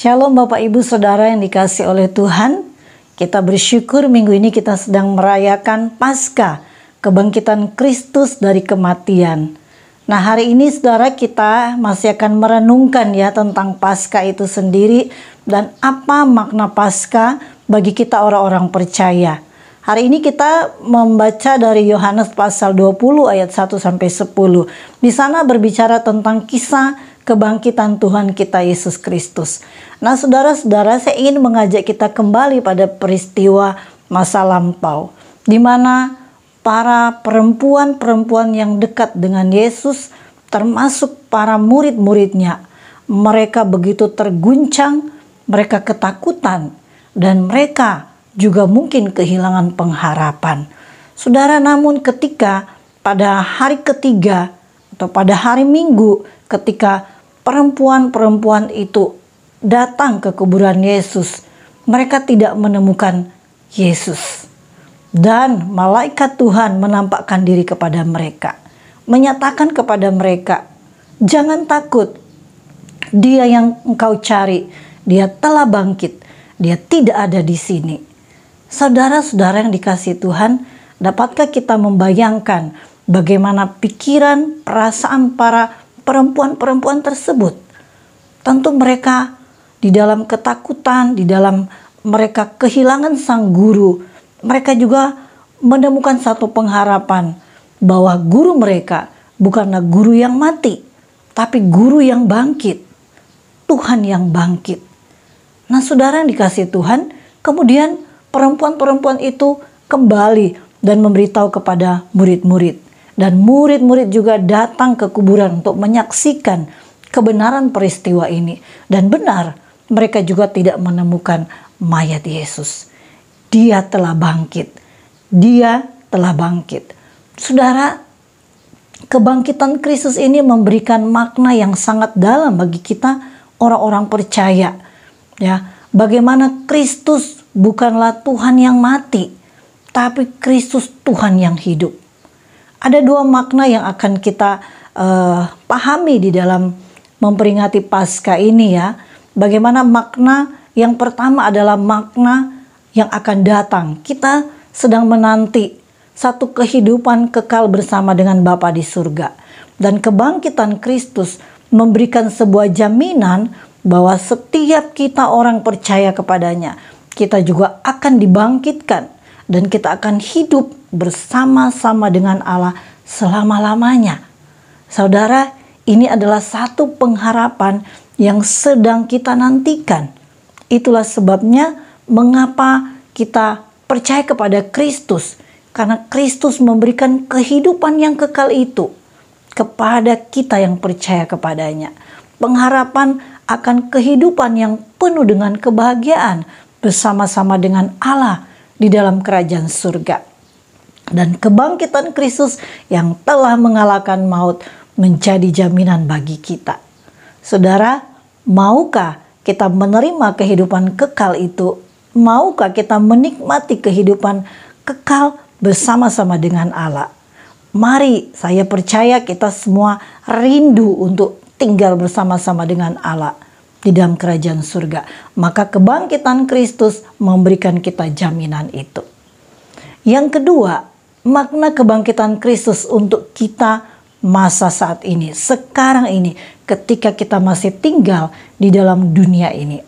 Shalom Bapak Ibu Saudara yang dikasih oleh Tuhan. Kita bersyukur minggu ini kita sedang merayakan Pasca kebangkitan Kristus dari kematian. Nah, hari ini Saudara kita masih akan merenungkan ya tentang Pasca itu sendiri dan apa makna Pasca bagi kita orang-orang percaya. Hari ini kita membaca dari Yohanes pasal 20 ayat 1 sampai 10. Di sana berbicara tentang kisah kebangkitan Tuhan kita Yesus Kristus. Nah, saudara-saudara, saya ingin mengajak kita kembali pada peristiwa masa lampau, di mana para perempuan-perempuan yang dekat dengan Yesus, termasuk para murid-muridnya, mereka begitu terguncang, mereka ketakutan, dan mereka juga mungkin kehilangan pengharapan. Saudara, namun ketika pada hari ketiga atau pada hari Minggu ketika perempuan-perempuan itu datang ke kuburan Yesus, mereka tidak menemukan Yesus. Dan malaikat Tuhan menampakkan diri kepada mereka, menyatakan kepada mereka, "Jangan takut, Dia yang engkau cari, Dia telah bangkit, Dia tidak ada di sini." Saudara-saudara yang dikasih Tuhan, dapatkah kita membayangkan bagaimana pikiran, perasaan para perempuan-perempuan tersebut. Tentu mereka di dalam ketakutan, di dalam mereka kehilangan sang guru, mereka juga menemukan satu pengharapan bahwa guru mereka bukanlah guru yang mati, tapi guru yang bangkit, Tuhan yang bangkit. Nah, saudara yang dikasih Tuhan, kemudian perempuan-perempuan itu kembali dan memberitahu kepada murid-murid dan murid-murid juga datang ke kuburan untuk menyaksikan kebenaran peristiwa ini. Dan benar, mereka juga tidak menemukan mayat Yesus. Dia telah bangkit. Dia telah bangkit. Saudara, kebangkitan Kristus ini memberikan makna yang sangat dalam bagi kita orang-orang percaya. Ya, bagaimana Kristus bukanlah Tuhan yang mati, tapi Kristus Tuhan yang hidup ada dua makna yang akan kita uh, pahami di dalam memperingati Paskah ini ya. Bagaimana makna yang pertama adalah makna yang akan datang. Kita sedang menanti satu kehidupan kekal bersama dengan Bapa di surga. Dan kebangkitan Kristus memberikan sebuah jaminan bahwa setiap kita orang percaya kepadanya, kita juga akan dibangkitkan dan kita akan hidup bersama-sama dengan Allah selama-lamanya. Saudara, ini adalah satu pengharapan yang sedang kita nantikan. Itulah sebabnya mengapa kita percaya kepada Kristus, karena Kristus memberikan kehidupan yang kekal itu kepada kita yang percaya kepadanya. Pengharapan akan kehidupan yang penuh dengan kebahagiaan bersama-sama dengan Allah di dalam kerajaan surga dan kebangkitan Kristus yang telah mengalahkan maut menjadi jaminan bagi kita. Saudara, maukah kita menerima kehidupan kekal itu? Maukah kita menikmati kehidupan kekal bersama-sama dengan Allah? Mari, saya percaya kita semua rindu untuk tinggal bersama-sama dengan Allah di dalam kerajaan surga. Maka kebangkitan Kristus memberikan kita jaminan itu. Yang kedua, makna kebangkitan Kristus untuk kita masa saat ini, sekarang ini, ketika kita masih tinggal di dalam dunia ini.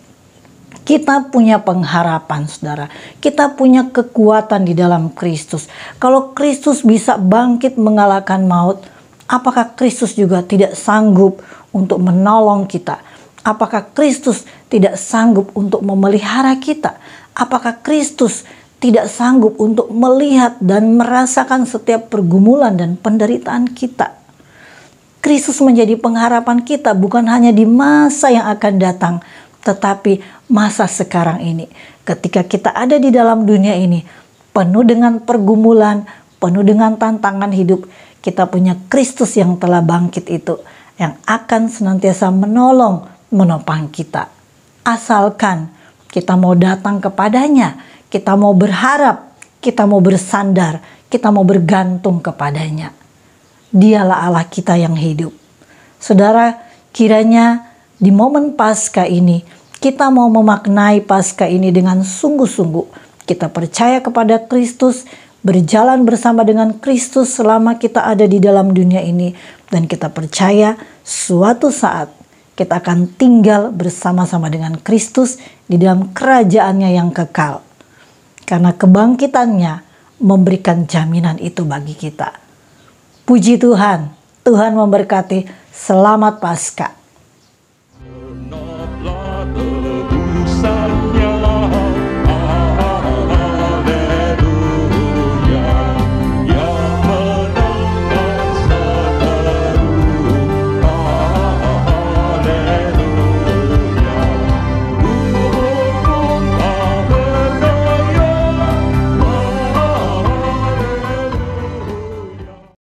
Kita punya pengharapan, saudara. Kita punya kekuatan di dalam Kristus. Kalau Kristus bisa bangkit mengalahkan maut, apakah Kristus juga tidak sanggup untuk menolong kita? Apakah Kristus tidak sanggup untuk memelihara kita? Apakah Kristus tidak sanggup untuk melihat dan merasakan setiap pergumulan dan penderitaan kita. Kristus menjadi pengharapan kita bukan hanya di masa yang akan datang, tetapi masa sekarang ini. Ketika kita ada di dalam dunia ini, penuh dengan pergumulan, penuh dengan tantangan hidup, kita punya Kristus yang telah bangkit itu, yang akan senantiasa menolong, menopang kita. Asalkan kita mau datang kepadanya, kita mau berharap, kita mau bersandar, kita mau bergantung kepadanya. Dialah Allah kita yang hidup. Saudara, kiranya di momen pasca ini kita mau memaknai pasca ini dengan sungguh-sungguh. Kita percaya kepada Kristus, berjalan bersama dengan Kristus selama kita ada di dalam dunia ini dan kita percaya suatu saat kita akan tinggal bersama-sama dengan Kristus di dalam kerajaannya yang kekal karena kebangkitannya memberikan jaminan itu bagi kita. Puji Tuhan, Tuhan memberkati. Selamat Paskah.